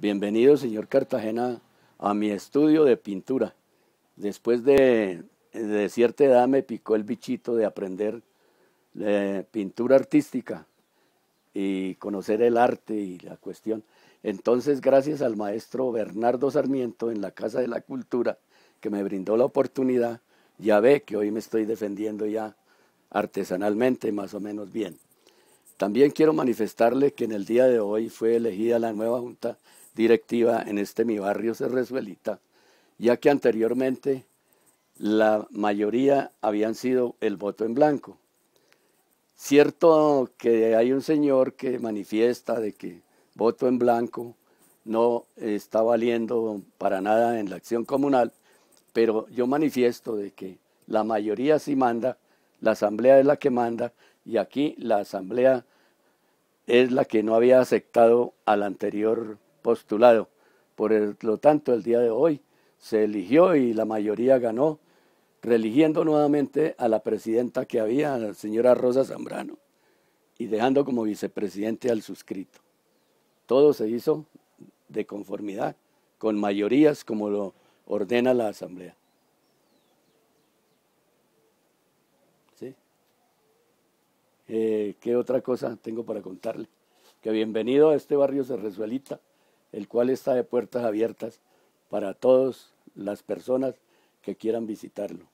Bienvenido, señor Cartagena, a mi estudio de pintura. Después de, cierta edad me picó el bichito de aprender eh, pintura artística y conocer el arte y la cuestión. Entonces, gracias al maestro Bernardo Sarmiento en la Casa de la Cultura, que me brindó la oportunidad, ya ve que hoy me estoy defendiendo ya artesanalmente más o menos bien. También quiero manifestarle que en el día de hoy fue elegida la nueva junta directiva en este mi barrio Cerrezuelita, ya que anteriormente la mayoría habían sido el voto en blanco. Cierto que hay un señor que manifiesta de que voto en blanco no está valiendo para nada en la acción comunal, pero yo manifiesto de que la mayoría sí manda, la asamblea es la que manda, y aquí la Asamblea es la que no había aceptado al anterior postulado. Por lo tanto, el día de hoy se eligió y la mayoría ganó, reeligiendo nuevamente a la presidenta que había, a la señora Rosa Zambrano, y dejando como vicepresidente al suscrito. Todo se hizo de conformidad, con mayorías como lo ordena la Asamblea. ¿Sí? Eh, ¿Qué otra cosa tengo para contarle? Que bienvenido a este barrio Cerrezuelita, el cual está de puertas abiertas para todas las personas que quieran visitarlo.